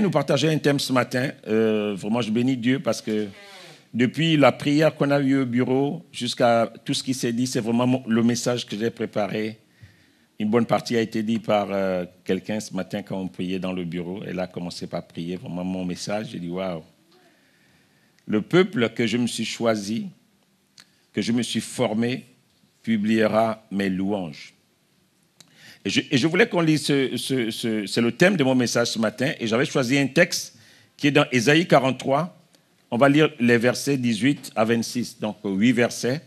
nous partager un thème ce matin. Euh, vraiment, je bénis Dieu parce que depuis la prière qu'on a eue au bureau jusqu'à tout ce qui s'est dit, c'est vraiment le message que j'ai préparé. Une bonne partie a été dit par euh, quelqu'un ce matin quand on priait dans le bureau. Elle a commencé par prier vraiment mon message. J'ai dit waouh. Le peuple que je me suis choisi, que je me suis formé, publiera mes louanges. Et je, voulais qu'on lise, ce, c'est le thème de mon message ce matin, et j'avais choisi un texte qui est dans Ésaïe 43. On va lire les versets 18 à 26, donc huit versets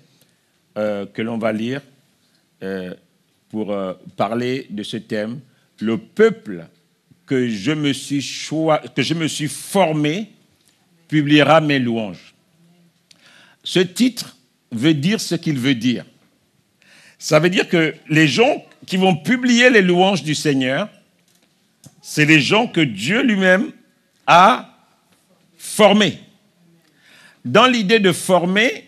euh, que l'on va lire euh, pour euh, parler de ce thème. Le peuple que je me suis, que je me suis formé publiera mes louanges. Ce titre veut dire ce qu'il veut dire. Ça veut dire que les gens qui vont publier les louanges du Seigneur, c'est les gens que Dieu lui-même a formés. Dans l'idée de former,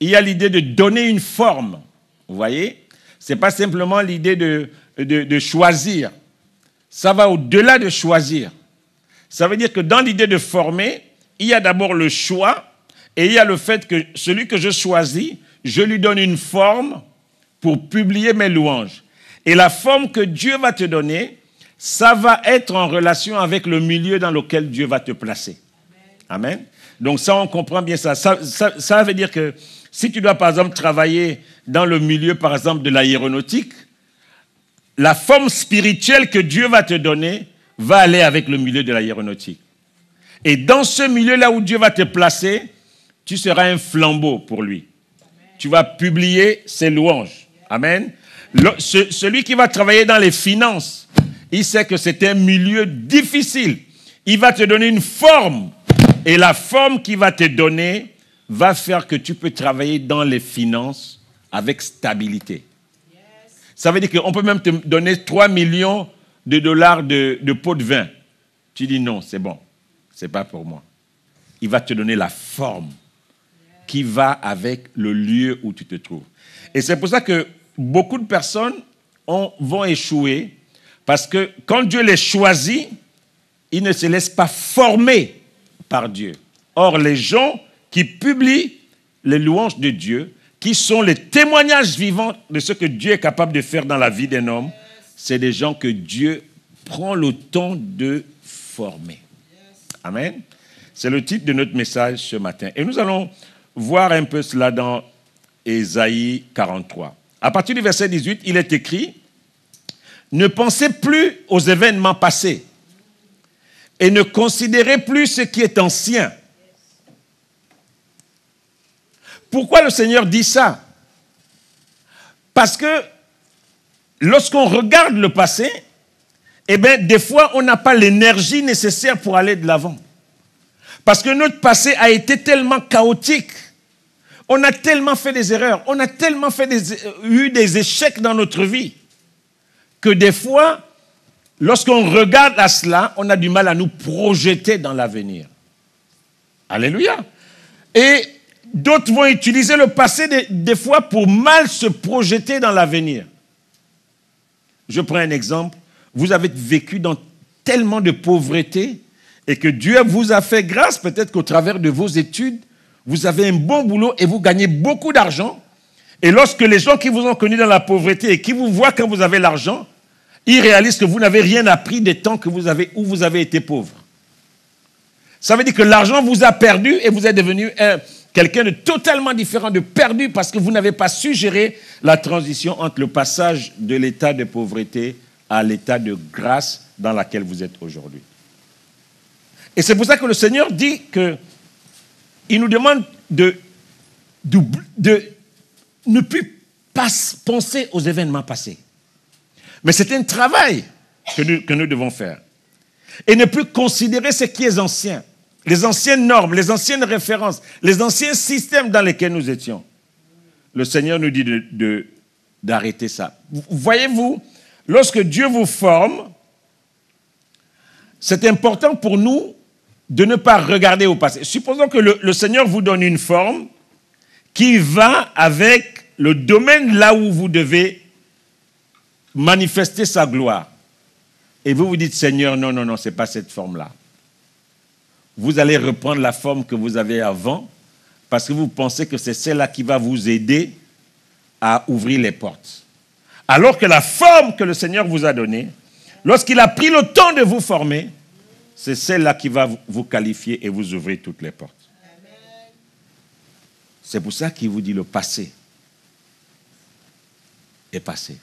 il y a l'idée de donner une forme. Vous voyez Ce n'est pas simplement l'idée de, de, de, choisir. Ça va au-delà de choisir. Ça veut dire que dans l'idée de former, il y a d'abord le choix et il y a le fait que celui que je choisis, je lui donne une forme pour publier mes louanges. Et la forme que Dieu va te donner, ça va être en relation avec le milieu dans lequel Dieu va te placer. Amen. Donc ça, on comprend bien ça. Ça, veut dire que si tu dois, par exemple, travailler dans le milieu, par exemple, de l'aéronautique, la forme spirituelle que Dieu va te donner va aller avec le milieu de l'aéronautique. Et dans ce milieu-là où Dieu va te placer, tu seras un flambeau pour lui. Tu vas publier ses louanges. Amen celui qui va travailler dans les finances, il sait que c'est un milieu difficile. Il va te donner une forme. Et la forme qu'il va te donner va faire que tu peux travailler dans les finances avec stabilité. Ça veut dire qu'on peut même te donner 3 millions de dollars de, de pot de vin. Tu dis non, c'est bon, c'est pas pour moi. Il va te donner la forme qui va avec le lieu où tu te trouves. Et c'est pour ça que beaucoup de personnes vont échouer parce que quand Dieu les choisit, ils ne se laissent pas former par Dieu. Or, les gens qui publient les louanges de Dieu, qui sont les témoignages vivants de ce que Dieu est capable de faire dans la vie d'un homme, c'est des gens que Dieu prend le temps de former. Amen. C'est le titre de notre message ce matin. Et nous allons voir un peu cela dans Ésaïe 43. À partir du verset 18, il est écrit, ne pensez plus aux événements passés et ne considérez plus ce qui est ancien. Pourquoi le Seigneur dit ça Parce que lorsqu'on regarde le passé, eh bien, des fois, on n'a pas l'énergie nécessaire pour aller de l'avant. Parce que notre passé a été tellement chaotique on a tellement fait des erreurs, on a tellement fait des, eu des échecs dans notre vie que des fois, lorsqu'on regarde à cela, on a du mal à nous projeter dans l'avenir. Alléluia. Et d'autres vont utiliser le passé des, fois pour mal se projeter dans l'avenir. Je prends un exemple. Vous avez vécu dans tellement de pauvreté et que Dieu vous a fait grâce, peut-être qu'au travers de vos études, vous avez un bon boulot et vous gagnez beaucoup d'argent. Et lorsque les gens qui vous ont connu dans la pauvreté et qui vous voient quand vous avez l'argent, ils réalisent que vous n'avez rien appris des temps que vous avez, où vous avez été pauvre. Ça veut dire que l'argent vous a perdu et vous êtes devenu quelqu'un de totalement différent, de perdu, parce que vous n'avez pas su gérer la transition entre le passage de l'état de pauvreté à l'état de grâce dans laquelle vous êtes aujourd'hui. Et c'est pour ça que le Seigneur dit que il nous demande de, ne plus penser aux événements passés. Mais c'est un travail que nous, que nous devons faire. Et ne plus considérer ce qui est ancien, les anciennes normes, les anciennes références, les anciens systèmes dans lesquels nous étions. Le Seigneur nous dit de, d'arrêter ça. Voyez-vous, lorsque Dieu vous forme, c'est important pour nous de ne pas regarder au passé. Supposons que le, Seigneur vous donne une forme qui va avec le domaine là où vous devez manifester sa gloire. Et vous vous dites, Seigneur, non, non, non, ce n'est pas cette forme-là. Vous allez reprendre la forme que vous avez avant parce que vous pensez que c'est celle-là qui va vous aider à ouvrir les portes. Alors que la forme que le Seigneur vous a donnée, lorsqu'il a pris le temps de vous former, c'est celle-là qui va vous qualifier et vous ouvrir toutes les portes. C'est pour ça qu'il vous dit le passé est passé.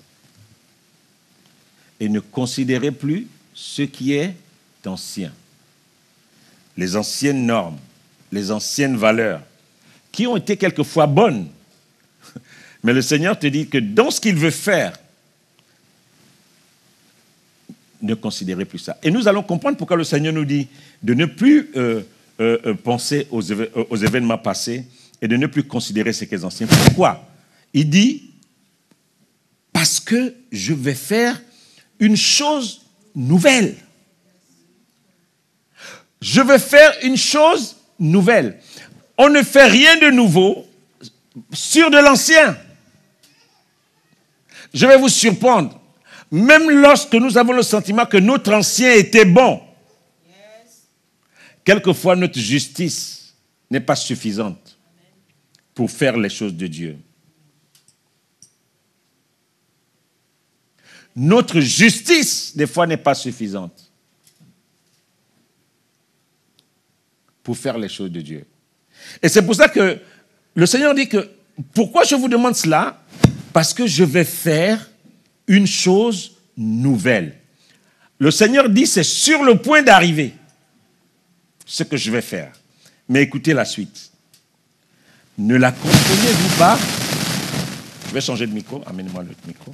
Et ne considérez plus ce qui est ancien. Les anciennes normes, les anciennes valeurs, qui ont été quelquefois bonnes. Mais le Seigneur te dit que dans ce qu'il veut faire, ne considérez plus ça. Et nous allons comprendre pourquoi le Seigneur nous dit de ne plus euh, euh, euh, penser aux, événements passés et de ne plus considérer ce qu'est anciens. Pourquoi Il dit, parce que je vais faire une chose nouvelle. Je vais faire une chose nouvelle. On ne fait rien de nouveau sur de l'ancien. Je vais vous surprendre. Même lorsque nous avons le sentiment que notre ancien était bon, quelquefois notre justice n'est pas suffisante pour faire les choses de Dieu. Notre justice, des fois, n'est pas suffisante pour faire les choses de Dieu. Et c'est pour ça que le Seigneur dit que pourquoi je vous demande cela Parce que je vais faire une chose nouvelle. Le Seigneur dit, c'est sur le point d'arriver ce que je vais faire. Mais écoutez la suite. Ne la comprenez-vous pas Je vais changer de micro. amenez moi l'autre micro.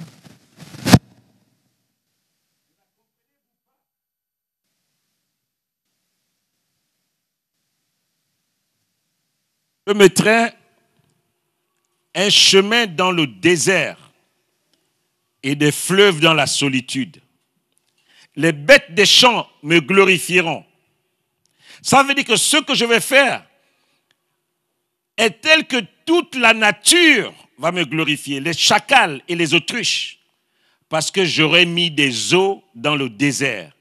Je mettrai un chemin dans le désert et des fleuves dans la solitude. Les bêtes des champs me glorifieront. Ça veut dire que ce que je vais faire est tel que toute la nature va me glorifier, les chacals et les autruches, parce que j'aurai mis des eaux dans le désert,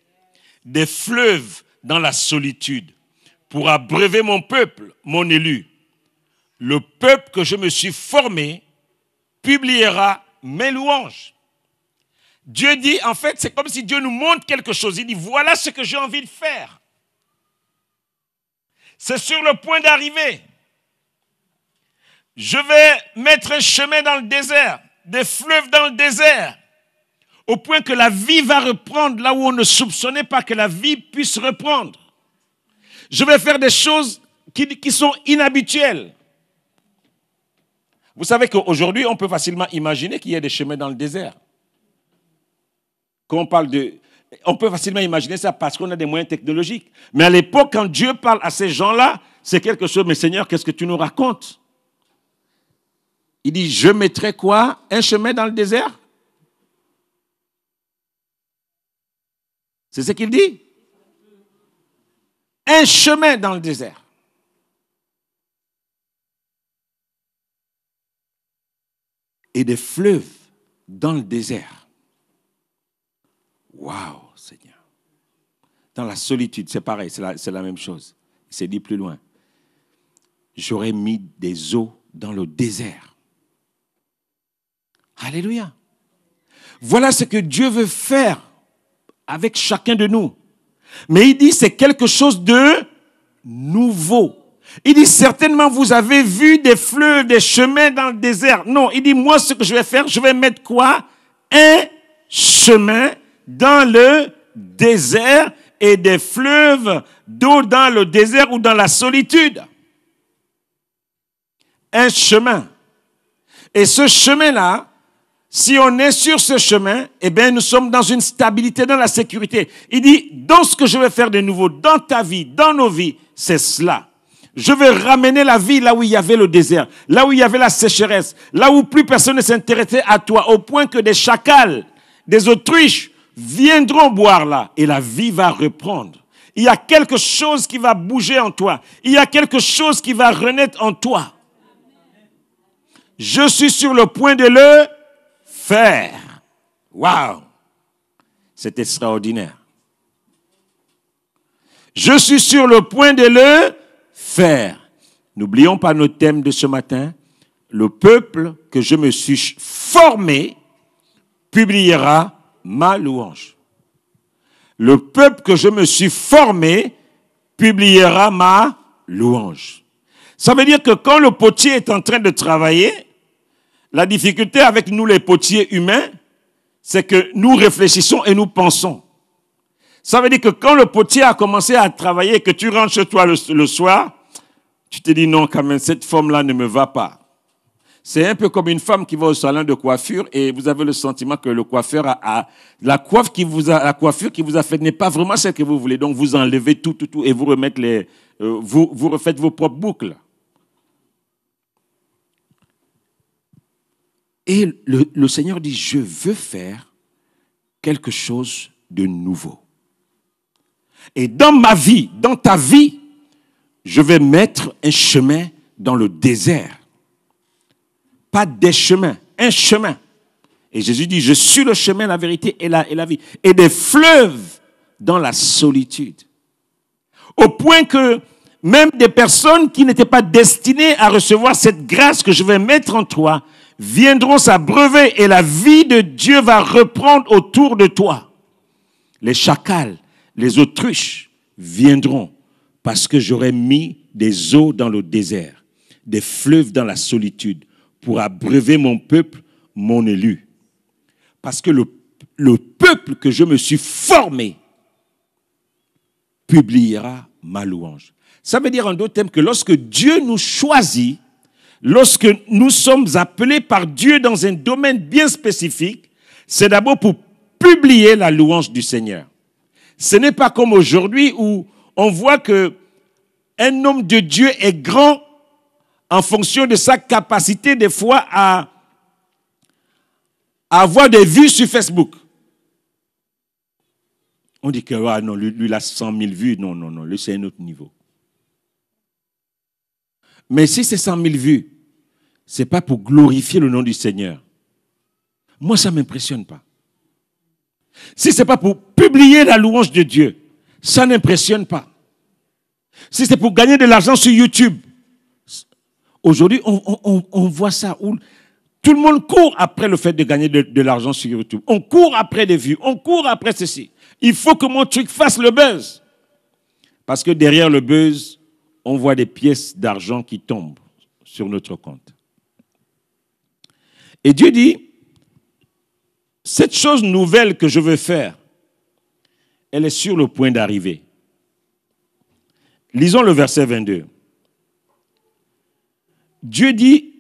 des fleuves dans la solitude, pour abreuver mon peuple, mon élu. Le peuple que je me suis formé publiera mes louanges. Dieu dit, en fait, c'est comme si Dieu nous montre quelque chose. Il dit, voilà ce que j'ai envie de faire. C'est sur le point d'arriver. Je vais mettre un chemin dans le désert, des fleuves dans le désert, au point que la vie va reprendre là où on ne soupçonnait pas que la vie puisse reprendre. Je vais faire des choses qui, sont inhabituelles. Vous savez qu'aujourd'hui, on peut facilement imaginer qu'il y ait des chemins dans le désert quand on parle de... On peut facilement imaginer ça parce qu'on a des moyens technologiques. Mais à l'époque, quand Dieu parle à ces gens-là, c'est quelque chose, mais Seigneur, qu'est-ce que tu nous racontes Il dit, je mettrai quoi Un chemin dans le désert C'est ce qu'il dit Un chemin dans le désert. Et des fleuves dans le désert. Wow, Seigneur. Dans la solitude, c'est pareil, c'est la, la, même chose. Il s'est dit plus loin. J'aurais mis des eaux dans le désert. Alléluia. Voilà ce que Dieu veut faire avec chacun de nous. Mais il dit, c'est quelque chose de nouveau. Il dit, certainement, vous avez vu des fleuves, des chemins dans le désert. Non, il dit, moi, ce que je vais faire, je vais mettre quoi Un chemin dans le désert et des fleuves d'eau dans le désert ou dans la solitude. Un chemin. Et ce chemin-là, si on est sur ce chemin, eh bien, nous sommes dans une stabilité, dans la sécurité. Il dit, dans ce que je vais faire de nouveau, dans ta vie, dans nos vies, c'est cela. Je vais ramener la vie là où il y avait le désert, là où il y avait la sécheresse, là où plus personne ne s'intéressait à toi, au point que des chacals, des autruches viendront boire là et la vie va reprendre. Il y a quelque chose qui va bouger en toi. Il y a quelque chose qui va renaître en toi. Je suis sur le point de le faire. Waouh! C'est extraordinaire. Je suis sur le point de le faire. N'oublions pas nos thèmes de ce matin. Le peuple que je me suis formé publiera ma louange. Le peuple que je me suis formé publiera ma louange. Ça veut dire que quand le potier est en train de travailler, la difficulté avec nous les potiers humains, c'est que nous réfléchissons et nous pensons. Ça veut dire que quand le potier a commencé à travailler, que tu rentres chez toi le, le soir, tu te dis non, quand même, cette forme-là ne me va pas. C'est un peu comme une femme qui va au salon de coiffure et vous avez le sentiment que le coiffeur a, la coiffe qui vous coiffure qui vous a faite n'est pas vraiment celle que vous voulez. Donc vous enlevez tout, tout, tout et vous remettez les, euh, vous, vous refaites vos propres boucles. Et le Seigneur dit, je veux faire quelque chose de nouveau. Et dans ma vie, dans ta vie, je vais mettre un chemin dans le désert pas des chemins, un chemin. Et Jésus dit, je suis le chemin, la vérité et la, et la vie. Et des fleuves dans la solitude. Au point que même des personnes qui n'étaient pas destinées à recevoir cette grâce que je vais mettre en toi viendront s'abreuver et la vie de Dieu va reprendre autour de toi. Les chacals, les autruches viendront parce que j'aurai mis des eaux dans le désert, des fleuves dans la solitude pour abreuver mon peuple, mon élu. Parce que le, le peuple que je me suis formé publiera ma louange. Ça veut dire en d'autres termes que lorsque Dieu nous choisit, lorsque nous sommes appelés par Dieu dans un domaine bien spécifique, c'est d'abord pour publier la louange du Seigneur. Ce n'est pas comme aujourd'hui où on voit que un homme de Dieu est grand en fonction de sa capacité des fois à avoir des vues sur Facebook. On dit que ah, non, lui, il a 100 000 vues. Non, non, non, lui, c'est un autre niveau. Mais si c'est 100 000 vues, ce n'est pas pour glorifier le nom du Seigneur. Moi, ça ne m'impressionne pas. Si ce n'est pas pour publier la louange de Dieu, ça n'impressionne pas. Si c'est pour gagner de l'argent sur YouTube, Aujourd'hui, on, voit ça tout le monde court après le fait de gagner de, de l'argent sur YouTube. On court après des vues, on court après ceci. Il faut que mon truc fasse le buzz. Parce que derrière le buzz, on voit des pièces d'argent qui tombent sur notre compte. Et Dieu dit, cette chose nouvelle que je veux faire, elle est sur le point d'arriver. Lisons le verset 22. Dieu dit,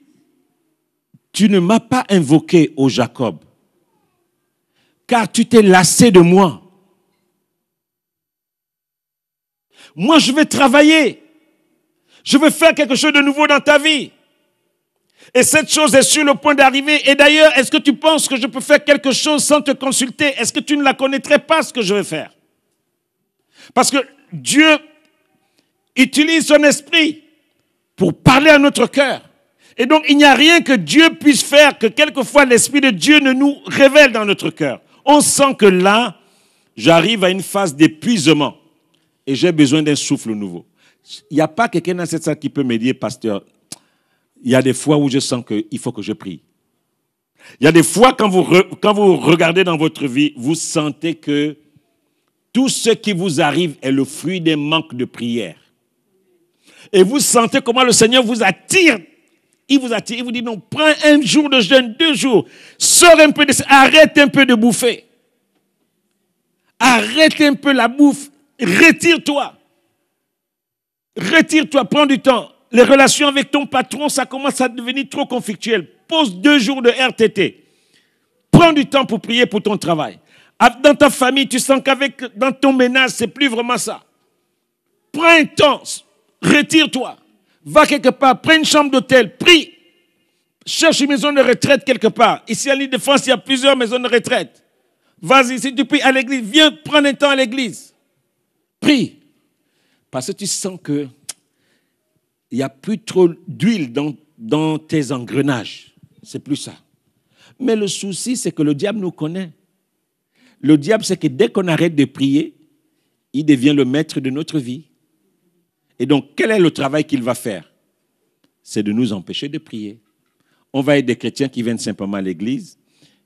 tu ne m'as pas invoqué, ô Jacob, car tu t'es lassé de moi. Moi, je vais travailler. Je vais faire quelque chose de nouveau dans ta vie. Et cette chose est sur le point d'arriver. Et d'ailleurs, est-ce que tu penses que je peux faire quelque chose sans te consulter Est-ce que tu ne la connaîtrais pas ce que je vais faire Parce que Dieu utilise son esprit pour parler à notre cœur. Et donc, il n'y a rien que Dieu puisse faire que quelquefois l'Esprit de Dieu ne nous révèle dans notre cœur. On sent que là, j'arrive à une phase d'épuisement et j'ai besoin d'un souffle nouveau. Il n'y a pas quelqu'un dans cette salle qui peut me dire, pasteur, il y a des fois où je sens qu'il faut que je prie. Il y a des fois quand vous, quand vous regardez dans votre vie, vous sentez que tout ce qui vous arrive est le fruit d'un manque de prière et vous sentez comment le Seigneur vous attire. Il vous attire, il vous dit non, prends un jour de jeûne, deux jours, sors un peu de arrête un peu de bouffer. Arrête un peu la bouffe, retire-toi. Retire-toi, prends du temps. Les relations avec ton patron, ça commence à devenir trop conflictuel. Pose deux jours de RTT. Prends du temps pour prier pour ton travail. Dans ta famille, tu sens qu'avec, dans ton ménage, c'est plus vraiment ça. Prends un temps, Retire-toi. Va quelque part, prends une chambre d'hôtel, prie. Cherche une maison de retraite quelque part. Ici à l'île de France, il y a plusieurs maisons de retraite. Vas-y, si tu pries à l'église, viens prendre un temps à l'église. Prie. Parce que tu sens que il n'y a plus trop d'huile dans, dans tes engrenages. C'est plus ça. Mais le souci, c'est que le diable nous connaît. Le diable, c'est que dès qu'on arrête de prier, il devient le maître de notre vie. Et donc, quel est le travail qu'il va faire C'est de nous empêcher de prier. On va être des chrétiens qui viennent simplement à l'église,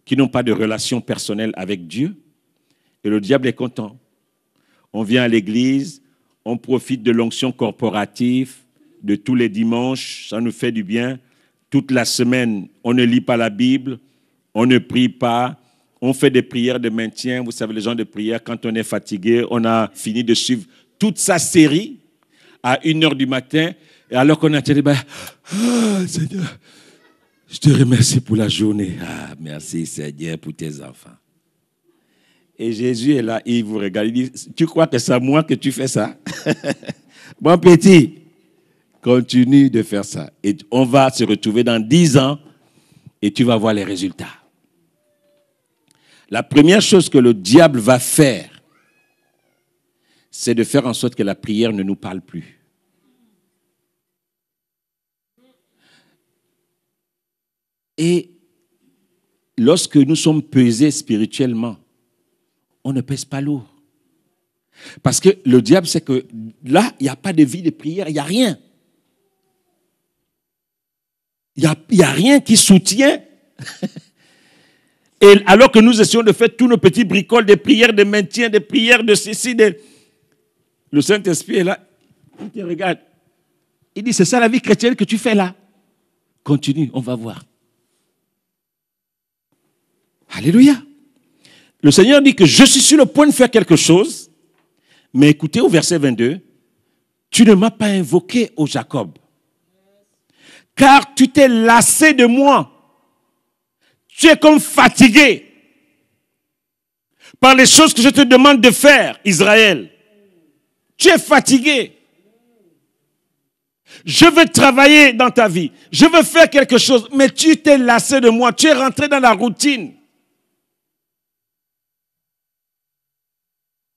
qui n'ont pas de relation personnelle avec Dieu, et le diable est content. On vient à l'église, on profite de l'onction corporative de tous les dimanches, ça nous fait du bien. Toute la semaine, on ne lit pas la Bible, on ne prie pas, on fait des prières de maintien. Vous savez, les gens de prière, quand on est fatigué, on a fini de suivre toute sa série à 1h du matin, et alors qu'on a dit, ben, ah, Seigneur, je te remercie pour la journée. Ah, merci Seigneur pour tes enfants. Et Jésus est là, il vous regarde, il dit, tu crois que c'est à moi que tu fais ça bon petit, continue de faire ça. Et on va se retrouver dans 10 ans et tu vas voir les résultats. La première chose que le diable va faire c'est de faire en sorte que la prière ne nous parle plus. Et lorsque nous sommes pesés spirituellement, on ne pèse pas lourd. Parce que le diable, c'est que là, il n'y a pas de vie de prière, il n'y a rien. Il n'y a, a, rien qui soutient. Et alors que nous essayons de faire tous nos petits bricoles, des prières de maintien, des prières de ceci, de... Le Saint-Esprit est là. Il te regarde. Il dit, c'est ça la vie chrétienne que tu fais là. Continue, on va voir. Alléluia. Le Seigneur dit que je suis sur le point de faire quelque chose, mais écoutez au verset 22, tu ne m'as pas invoqué, ô Jacob, car tu t'es lassé de moi. Tu es comme fatigué par les choses que je te demande de faire, Israël. Tu es fatigué. Je veux travailler dans ta vie. Je veux faire quelque chose. Mais tu t'es lassé de moi. Tu es rentré dans la routine.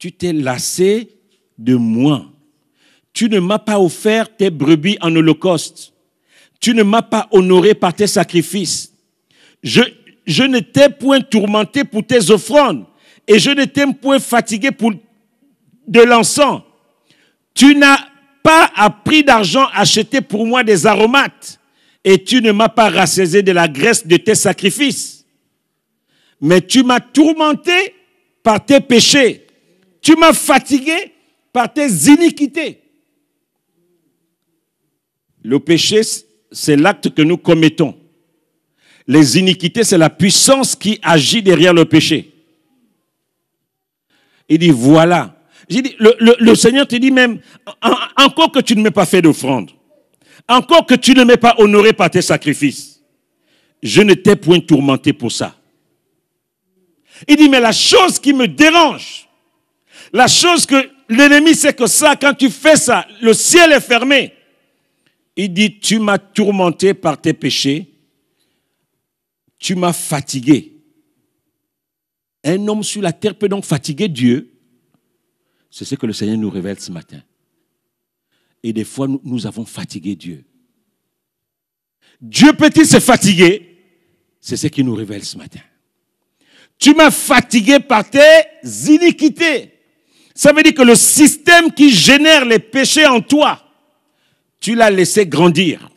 Tu t'es lassé de moi. Tu ne m'as pas offert tes brebis en holocauste. Tu ne m'as pas honoré par tes sacrifices. Je, je ne t'ai point tourmenté pour tes offrandes. Et je ne t'ai point fatigué pour de l'encens. Tu n'as pas appris prix d'argent acheter pour moi des aromates, et tu ne m'as pas rassaisé de la graisse de tes sacrifices. Mais tu m'as tourmenté par tes péchés. Tu m'as fatigué par tes iniquités. Le péché, c'est l'acte que nous commettons. Les iniquités, c'est la puissance qui agit derrière le péché. Il dit, voilà, le, le, le, Seigneur te dit même, encore que tu ne m'aies pas fait d'offrande, encore que tu ne m'aies pas honoré par tes sacrifices, je ne t'ai point tourmenté pour ça. Il dit, mais la chose qui me dérange, la chose que l'ennemi sait que ça, quand tu fais ça, le ciel est fermé. Il dit, tu m'as tourmenté par tes péchés, tu m'as fatigué. Un homme sur la terre peut donc fatiguer Dieu c'est ce que le Seigneur nous révèle ce matin. Et des fois, nous, avons fatigué Dieu. Dieu peut-il se fatiguer C'est ce qu'il nous révèle ce matin. Tu m'as fatigué par tes iniquités. Ça veut dire que le système qui génère les péchés en toi, tu l'as laissé grandir.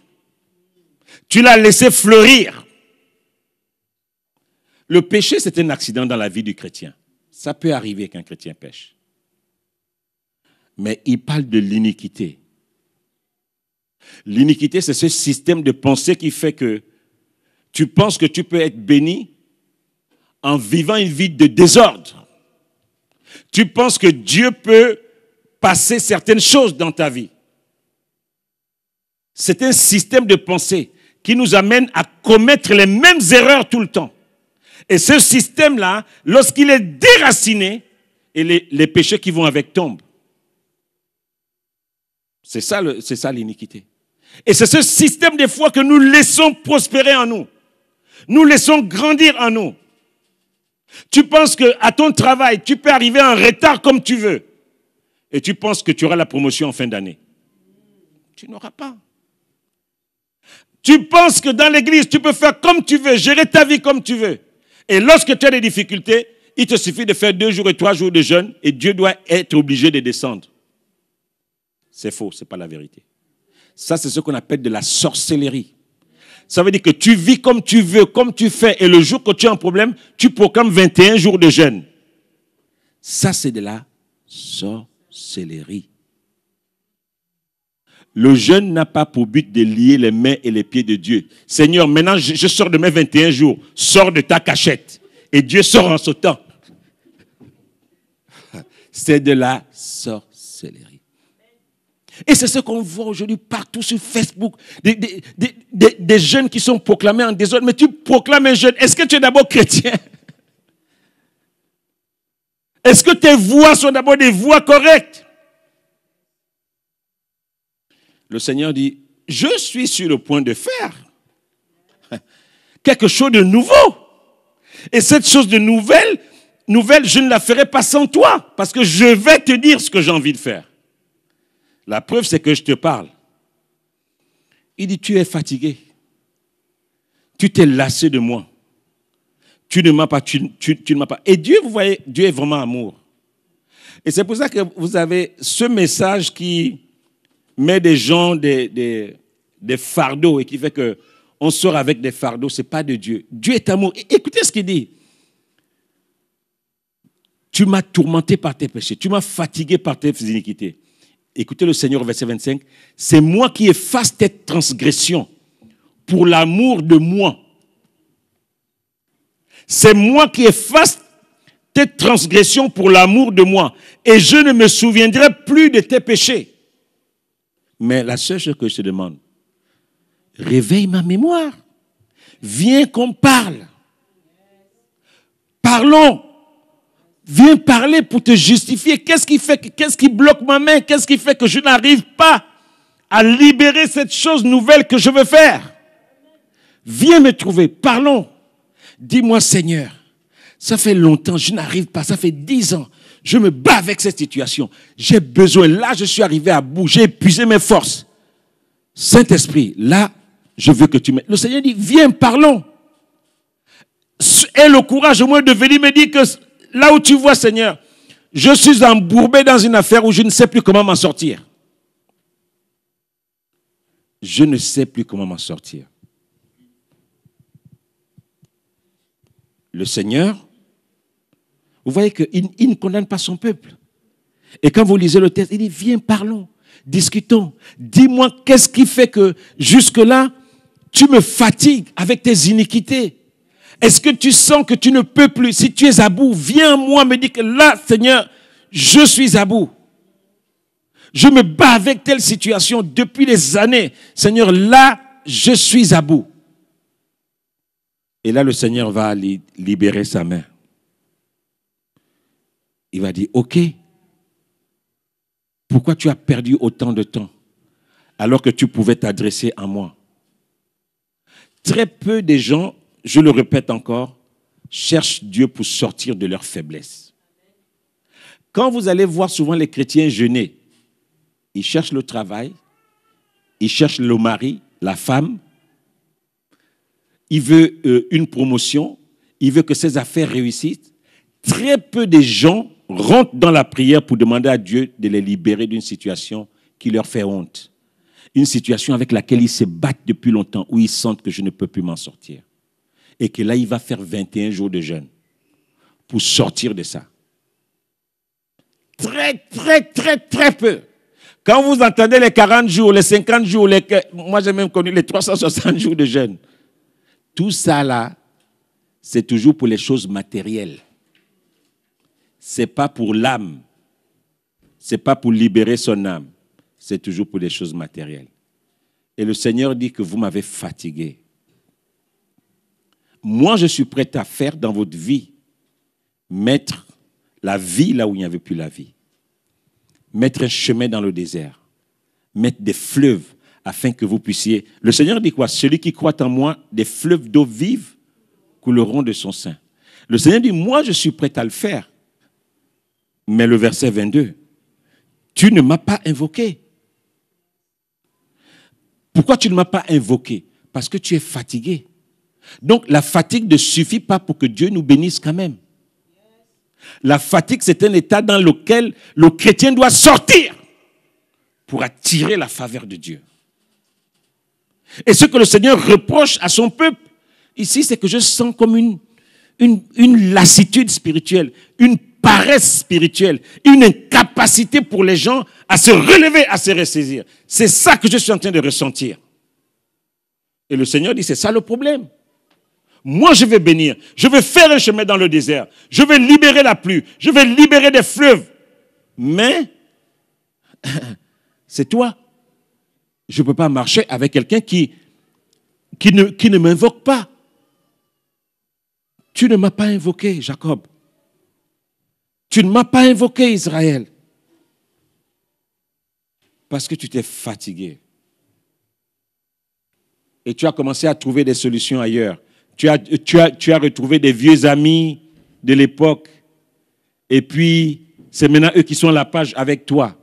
Tu l'as laissé fleurir. Le péché, c'est un accident dans la vie du chrétien. Ça peut arriver qu'un chrétien pêche mais il parle de l'iniquité. L'iniquité, c'est ce système de pensée qui fait que tu penses que tu peux être béni en vivant une vie de désordre. Tu penses que Dieu peut passer certaines choses dans ta vie. C'est un système de pensée qui nous amène à commettre les mêmes erreurs tout le temps. Et ce système-là, lorsqu'il est déraciné, et les, péchés qui vont avec tombent. C'est ça, c'est ça l'iniquité. Et c'est ce système des fois que nous laissons prospérer en nous. Nous laissons grandir en nous. Tu penses que à ton travail, tu peux arriver en retard comme tu veux. Et tu penses que tu auras la promotion en fin d'année. Tu n'auras pas. Tu penses que dans l'église, tu peux faire comme tu veux, gérer ta vie comme tu veux. Et lorsque tu as des difficultés, il te suffit de faire deux jours et trois jours de jeûne et Dieu doit être obligé de descendre. C'est faux, ce n'est pas la vérité. Ça, c'est ce qu'on appelle de la sorcellerie. Ça veut dire que tu vis comme tu veux, comme tu fais, et le jour que tu as un problème, tu proclames 21 jours de jeûne. Ça, c'est de la sorcellerie. Le jeûne n'a pas pour but de lier les mains et les pieds de Dieu. Seigneur, maintenant, je, je sors de mes 21 jours. Sors de ta cachette. Et Dieu sort en sautant. C'est de la sorcellerie. Et c'est ce qu'on voit aujourd'hui partout sur Facebook. Des, des, des, jeunes qui sont proclamés en désordre. Mais tu proclames un jeune. Est-ce que tu es d'abord chrétien Est-ce que tes voix sont d'abord des voix correctes Le Seigneur dit, je suis sur le point de faire quelque chose de nouveau. Et cette chose de nouvelle, nouvelle, je ne la ferai pas sans toi, parce que je vais te dire ce que j'ai envie de faire. La preuve, c'est que je te parle. Il dit, tu es fatigué. Tu t'es lassé de moi. Tu ne m'as pas, tu, ne m'as pas. Et Dieu, vous voyez, Dieu est vraiment amour. Et c'est pour ça que vous avez ce message qui met des gens des, des, fardeaux et qui fait que on sort avec des fardeaux. n'est pas de Dieu. Dieu est amour. écoutez ce qu'il dit. Tu m'as tourmenté par tes péchés. Tu m'as fatigué par tes iniquités. Écoutez le Seigneur, verset 25. C'est moi qui efface tes transgressions pour l'amour de moi. C'est moi qui efface tes transgressions pour l'amour de moi. Et je ne me souviendrai plus de tes péchés. Mais la seule chose que je te demande, réveille ma mémoire. Viens qu'on parle. Parlons. Viens parler pour te justifier. Qu'est-ce qui fait, qu'est-ce qui bloque ma main? Qu'est-ce qui fait que je n'arrive pas à libérer cette chose nouvelle que je veux faire? Viens me trouver. Parlons. Dis-moi, Seigneur, ça fait longtemps, je n'arrive pas. Ça fait dix ans. Je me bats avec cette situation. J'ai besoin. Là, je suis arrivé à bout. J'ai épuisé mes forces. Saint-Esprit, là, je veux que tu me... Le Seigneur dit, viens, parlons. Aie le courage au moins de venir me dire que là où tu vois, Seigneur, je suis embourbé dans une affaire où je ne sais plus comment m'en sortir. Je ne sais plus comment m'en sortir. Le Seigneur, vous voyez qu'il il ne condamne pas son peuple. Et quand vous lisez le texte, il dit, viens, parlons, discutons. Dis-moi, qu'est-ce qui fait que jusque-là, tu me fatigues avec tes iniquités est-ce que tu sens que tu ne peux plus Si tu es à bout, viens moi, me dis que là, Seigneur, je suis à bout. Je me bats avec telle situation depuis des années. Seigneur, là, je suis à bout. Et là, le Seigneur va libérer sa main. Il va dire, OK, pourquoi tu as perdu autant de temps alors que tu pouvais t'adresser à moi Très peu des gens je le répète encore, cherche Dieu pour sortir de leur faiblesse. Quand vous allez voir souvent les chrétiens jeûner, ils cherchent le travail, ils cherchent le mari, la femme, ils veulent euh, une promotion, ils veulent que ses affaires réussissent. Très peu de gens rentrent dans la prière pour demander à Dieu de les libérer d'une situation qui leur fait honte. Une situation avec laquelle ils se battent depuis longtemps, où ils sentent que je ne peux plus m'en sortir et que là, il va faire 21 jours de jeûne pour sortir de ça. Très, très, très, très peu. Quand vous entendez les 40 jours, les 50 jours, les... moi j'ai même connu les 360 jours de jeûne, tout ça là, c'est toujours pour les choses matérielles. C'est pas pour l'âme. C'est pas pour libérer son âme. C'est toujours pour les choses matérielles. Et le Seigneur dit que vous m'avez fatigué moi, je suis prêt à faire dans votre vie, mettre la vie là où il n'y avait plus la vie, mettre un chemin dans le désert, mettre des fleuves afin que vous puissiez. Le Seigneur dit quoi Celui qui croit en moi, des fleuves d'eau vive couleront de son sein. Le Seigneur dit, moi, je suis prêt à le faire. Mais le verset 22, tu ne m'as pas invoqué. Pourquoi tu ne m'as pas invoqué Parce que tu es fatigué. Donc la fatigue ne suffit pas pour que Dieu nous bénisse quand même. La fatigue, c'est un état dans lequel le chrétien doit sortir pour attirer la faveur de Dieu. Et ce que le Seigneur reproche à son peuple, ici, c'est que je sens comme une, une, lassitude spirituelle, une paresse spirituelle, une incapacité pour les gens à se relever, à se ressaisir. C'est ça que je suis en train de ressentir. Et le Seigneur dit, c'est ça le problème. Moi, je vais bénir. Je vais faire le chemin dans le désert. Je vais libérer la pluie. Je vais libérer des fleuves. Mais, c'est toi. Je ne peux pas marcher avec quelqu'un qui, qui ne, qui ne m'invoque pas. Tu ne m'as pas invoqué, Jacob. Tu ne m'as pas invoqué, Israël. Parce que tu t'es fatigué. Et tu as commencé à trouver des solutions ailleurs tu as, tu as, tu as retrouvé des vieux amis de l'époque. Et puis, c'est maintenant eux qui sont à la page avec toi.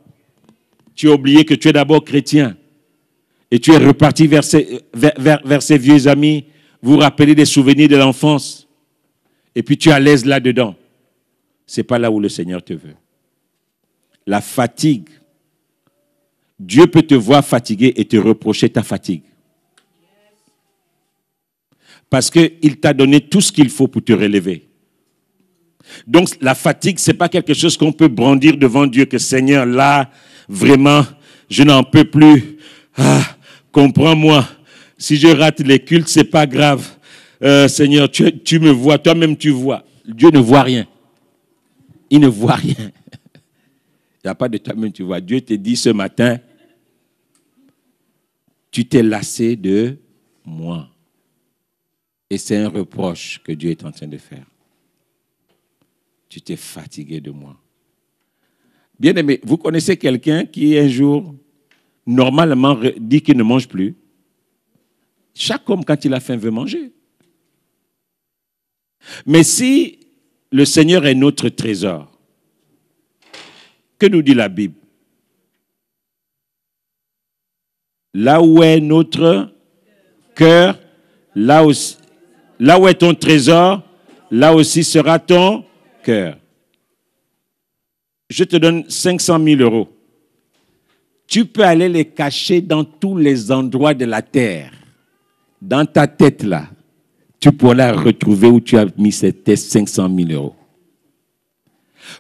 Tu as oublié que tu es d'abord chrétien. Et tu es reparti vers ces, vers, ces vieux amis. Vous rappeler des souvenirs de l'enfance. Et puis tu es à l'aise là-dedans. C'est pas là où le Seigneur te veut. La fatigue. Dieu peut te voir fatigué et te reprocher ta fatigue. Parce qu'il t'a donné tout ce qu'il faut pour te relever. Donc la fatigue, ce n'est pas quelque chose qu'on peut brandir devant Dieu que Seigneur, là, vraiment, je n'en peux plus. Ah, comprends-moi. Si je rate les cultes, c'est pas grave. Euh, Seigneur, tu, tu me vois, toi-même tu vois. Dieu ne voit rien. Il ne voit rien. Il n'y a pas de toi-même tu vois. Dieu te dit ce matin, tu t'es lassé de moi. Et c'est un reproche que Dieu est en train de faire. Tu t'es fatigué de moi. Bien aimé, vous connaissez quelqu'un qui un jour, normalement, dit qu'il ne mange plus. Chaque homme, quand il a faim, veut manger. Mais si le Seigneur est notre trésor, que nous dit la Bible Là où est notre cœur, là où... Là où est ton trésor, là aussi sera ton cœur. Je te donne 500 000 euros. Tu peux aller les cacher dans tous les endroits de la terre. Dans ta tête là, tu pourras retrouver où tu as mis ces 500 000 euros.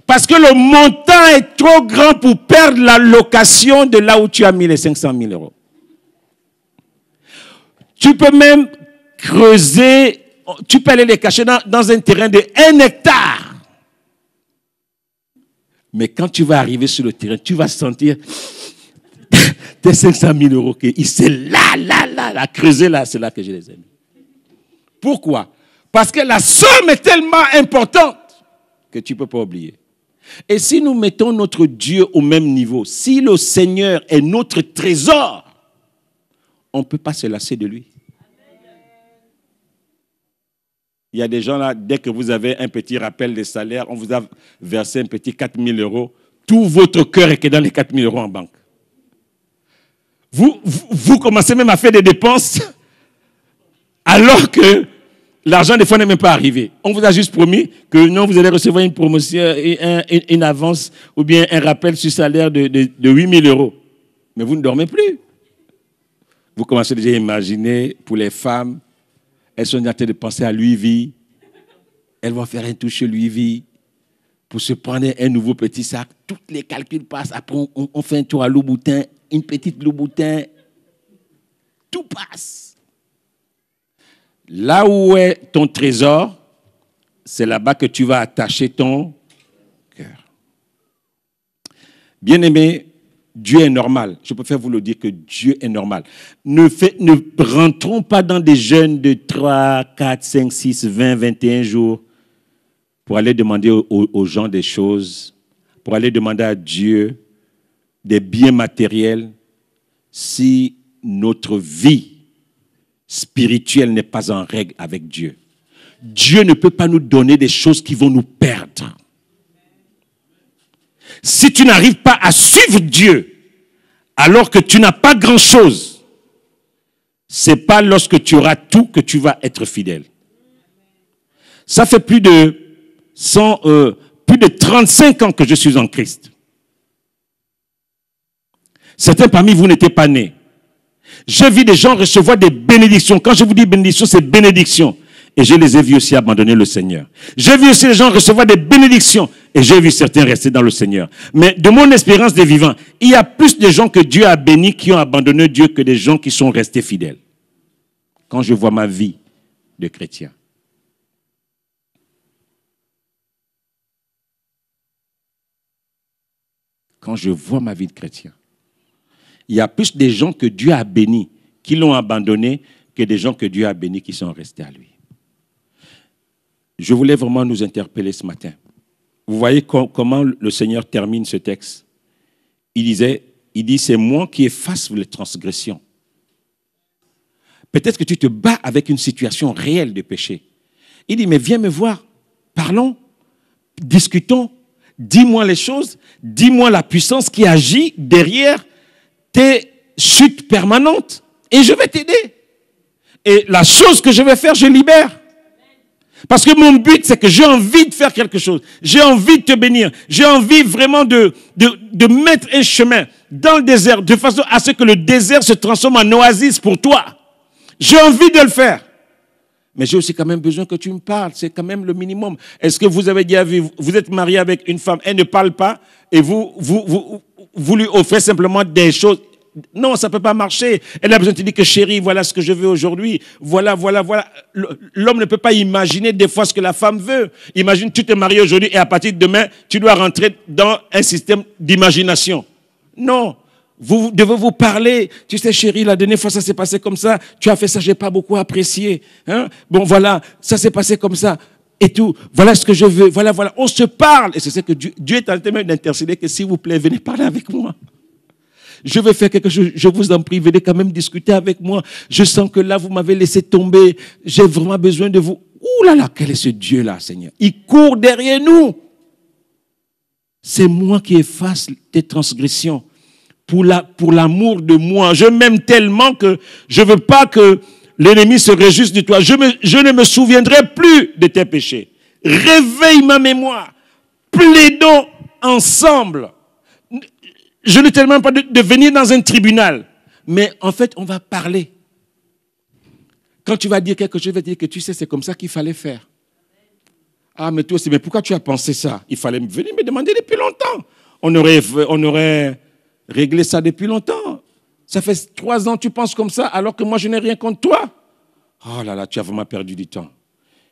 Parce que le montant est trop grand pour perdre la location de là où tu as mis les 500 000 euros. Tu peux même creuser tu peux aller les cacher dans, un terrain de 1 hectare. Mais quand tu vas arriver sur le terrain, tu vas sentir tes 500 000 euros qui' c'est là, là, là, la creuser là, c'est là que je les ai Pourquoi Parce que la somme est tellement importante que tu ne peux pas oublier. Et si nous mettons notre Dieu au même niveau, si le Seigneur est notre trésor, on ne peut pas se lasser de lui. Il y a des gens là, dès que vous avez un petit rappel de salaire, on vous a versé un petit 4 000 euros. Tout votre cœur est dans les 4 000 euros en banque. Vous, vous, commencez même à faire des dépenses alors que l'argent des fois n'est même pas arrivé. On vous a juste promis que non, vous allez recevoir une promotion, une, avance ou bien un rappel sur salaire de, de 8 000 euros. Mais vous ne dormez plus. Vous commencez déjà à imaginer pour les femmes elles sont en train de penser à lui Louis Elles vont faire un toucher lui. vie pour se prendre un nouveau petit sac. Toutes les calculs passent. Après, on, on fait un tour à Louboutin, une petite Louboutin. Tout passe. Là où est ton trésor, c'est là-bas que tu vas attacher ton cœur. Bien-aimé, Dieu est normal. Je préfère vous le dire que Dieu est normal. Ne, rentrons pas dans des jeûnes de 3, 4, 5, 6, 20, 21 jours pour aller demander aux gens des choses, pour aller demander à Dieu des biens matériels si notre vie spirituelle n'est pas en règle avec Dieu. Dieu ne peut pas nous donner des choses qui vont nous perdre. Si tu n'arrives pas à suivre Dieu, alors que tu n'as pas grand-chose, c'est pas lorsque tu auras tout que tu vas être fidèle. Ça fait plus de 100, euh, plus de 35 ans que je suis en Christ. Certains parmi vous n'étaient pas nés. J'ai vu des gens recevoir des bénédictions. Quand je vous dis bénédiction, c'est bénédiction et je les ai vus aussi abandonner le Seigneur. J'ai vu aussi les gens recevoir des bénédictions et j'ai vu certains rester dans le Seigneur. Mais de mon expérience des vivants, il y a plus de gens que Dieu a bénis qui ont abandonné Dieu que des gens qui sont restés fidèles. Quand je vois ma vie de chrétien, quand je vois ma vie de chrétien, il y a plus de gens que Dieu a bénis qui l'ont abandonné que des gens que Dieu a bénis qui sont restés à lui je voulais vraiment nous interpeller ce matin. Vous voyez comment le Seigneur termine ce texte. Il disait, il dit, c'est moi qui efface les transgressions. Peut-être que tu te bats avec une situation réelle de péché. Il dit, mais viens me voir, parlons, discutons, dis-moi les choses, dis-moi la puissance qui agit derrière tes chutes permanentes, et je vais t'aider. Et la chose que je vais faire, je libère. Parce que mon but, c'est que j'ai envie de faire quelque chose. J'ai envie de te bénir. J'ai envie vraiment de, de, de, mettre un chemin dans le désert de façon à ce que le désert se transforme en oasis pour toi. J'ai envie de le faire. Mais j'ai aussi quand même besoin que tu me parles. C'est quand même le minimum. Est-ce que vous avez à vu, vous êtes marié avec une femme, elle ne parle pas et vous, vous, vous, vous lui offrez simplement des choses non, ça ne peut pas marcher. Elle a besoin de te dire que chérie, voilà ce que je veux aujourd'hui. Voilà, voilà, voilà. L'homme ne peut pas imaginer des fois ce que la femme veut. Imagine, tu te maries aujourd'hui et à partir de demain, tu dois rentrer dans un système d'imagination. Non. Vous devez vous parler. Tu sais, chérie, la dernière fois, ça s'est passé comme ça. Tu as fait ça, j'ai pas beaucoup apprécié. Hein? Bon, voilà, ça s'est passé comme ça. Et tout. Voilà ce que je veux. Voilà, voilà. On se parle. Et c'est ce que Dieu, Dieu est en train d'intercéder que s'il vous plaît, venez parler avec moi je veux faire quelque chose, je vous en prie, venez quand même discuter avec moi. Je sens que là, vous m'avez laissé tomber, j'ai vraiment besoin de vous. Ouh là là, quel est ce Dieu-là, Seigneur Il court derrière nous. C'est moi qui efface tes transgressions pour l'amour la, pour de moi. Je m'aime tellement que je ne veux pas que l'ennemi se réjouisse de toi. Je, me, je ne me souviendrai plus de tes péchés. Réveille ma mémoire. Plaidons ensemble je ne te demande pas de, venir dans un tribunal, mais en fait, on va parler. Quand tu vas dire quelque chose, je vais dire que tu sais, c'est comme ça qu'il fallait faire. Ah, mais toi aussi, mais pourquoi tu as pensé ça Il fallait venir me demander depuis longtemps. On aurait, on aurait réglé ça depuis longtemps. Ça fait trois ans que tu penses comme ça, alors que moi, je n'ai rien contre toi. Oh là là, tu as vraiment perdu du temps.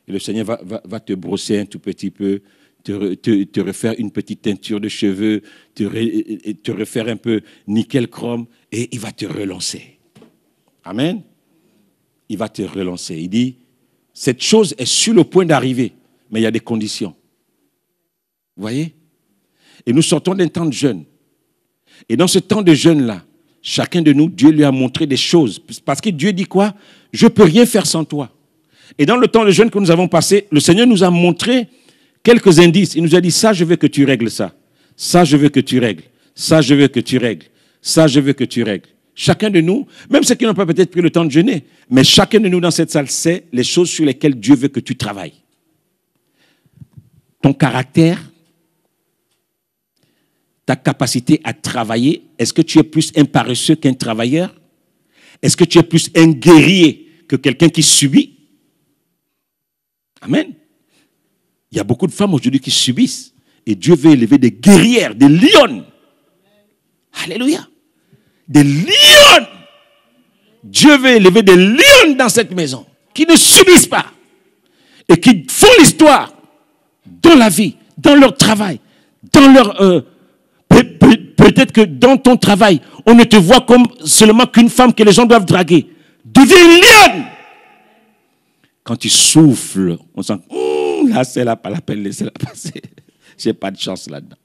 Et le Seigneur va, va te brosser un tout petit peu te, refaire une petite teinture de cheveux, te, te refaire un peu nickel chrome, et il va te relancer. Amen. Il va te relancer. Il dit, cette chose est sur le point d'arriver, mais il y a des conditions. Vous voyez Et nous sortons d'un temps de jeûne. Et dans ce temps de jeûne-là, chacun de nous, Dieu lui a montré des choses. Parce que Dieu dit quoi Je ne peux rien faire sans toi. Et dans le temps de jeûne que nous avons passé, le Seigneur nous a montré quelques indices. Il nous a dit, ça, je veux que tu règles ça. Ça, je veux que tu règles. Ça, je veux que tu règles. Ça, je veux que tu règles. Chacun de nous, même ceux qui n'ont pas peut-être pris le temps de jeûner, mais chacun de nous dans cette salle sait les choses sur lesquelles Dieu veut que tu travailles. Ton caractère, ta capacité à travailler, est-ce que tu es plus un paresseux qu'un travailleur Est-ce que tu es plus un guerrier que quelqu'un qui subit Amen. Il y a beaucoup de femmes aujourd'hui qui subissent. Et Dieu veut élever des guerrières, des lions. Alléluia. Des lions. Dieu veut élever des lions dans cette maison qui ne subissent pas et qui font l'histoire dans la vie, dans leur travail, dans leur... Euh, peut-être que dans ton travail, on ne te voit comme seulement qu'une femme que les gens doivent draguer. Deviens une lionne. Quand tu souffles, on sent... là, c'est là, pas la peine, laissez-la passer. J'ai pas de chance là-dedans.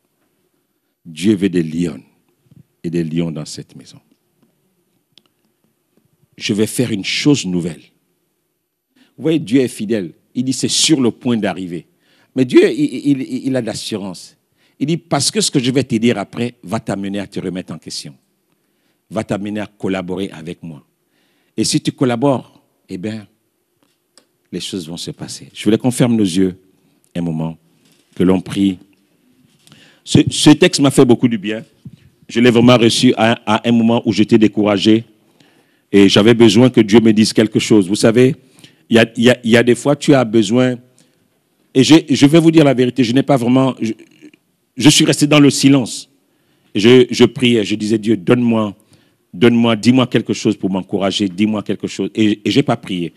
Dieu veut des lions et des lions dans cette maison. Je vais faire une chose nouvelle. Vous voyez, Dieu est fidèle. Il dit, c'est sur le point d'arriver. Mais Dieu, il, il a de l'assurance. Il dit, parce que ce que je vais te dire après va t'amener à te remettre en question, va t'amener à collaborer avec moi. Et si tu collabores, eh bien, les choses vont se passer. Je voulais qu'on ferme nos yeux un moment, que l'on prie. Ce, texte m'a fait beaucoup du bien. Je l'ai vraiment reçu à, un moment où j'étais découragé et j'avais besoin que Dieu me dise quelque chose. Vous savez, il y a, des fois, tu as besoin. Et je, vais vous dire la vérité, je n'ai pas vraiment. Je, suis resté dans le silence. Je, priais, je disais, Dieu, donne-moi, donne-moi, dis-moi quelque chose pour m'encourager, dis-moi quelque chose. Et, et je n'ai pas prié.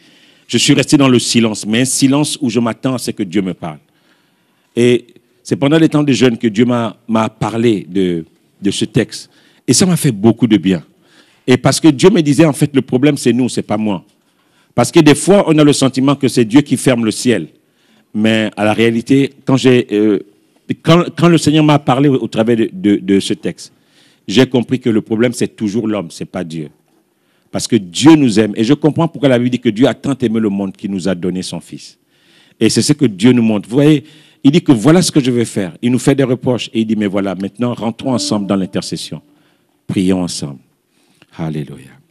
Je suis resté dans le silence, mais un silence où je m'attends à ce que Dieu me parle. Et c'est pendant les temps de jeûne que Dieu m'a parlé de, ce texte. Et ça m'a fait beaucoup de bien. Et parce que Dieu me disait, en fait, le problème, c'est nous, c'est pas moi. Parce que des fois, on a le sentiment que c'est Dieu qui ferme le ciel. Mais à la réalité, quand, euh, quand, le Seigneur m'a parlé au, travers de, ce texte, j'ai compris que le problème, c'est toujours l'homme, c'est pas Dieu. Parce que Dieu nous aime. Et je comprends pourquoi la Bible dit que Dieu a tant aimé le monde qu'il nous a donné son Fils. Et c'est ce que Dieu nous montre. Vous voyez, il dit que voilà ce que je vais faire. Il nous fait des reproches. Et il dit, mais voilà, maintenant, rentrons ensemble dans l'intercession. Prions ensemble. Alléluia.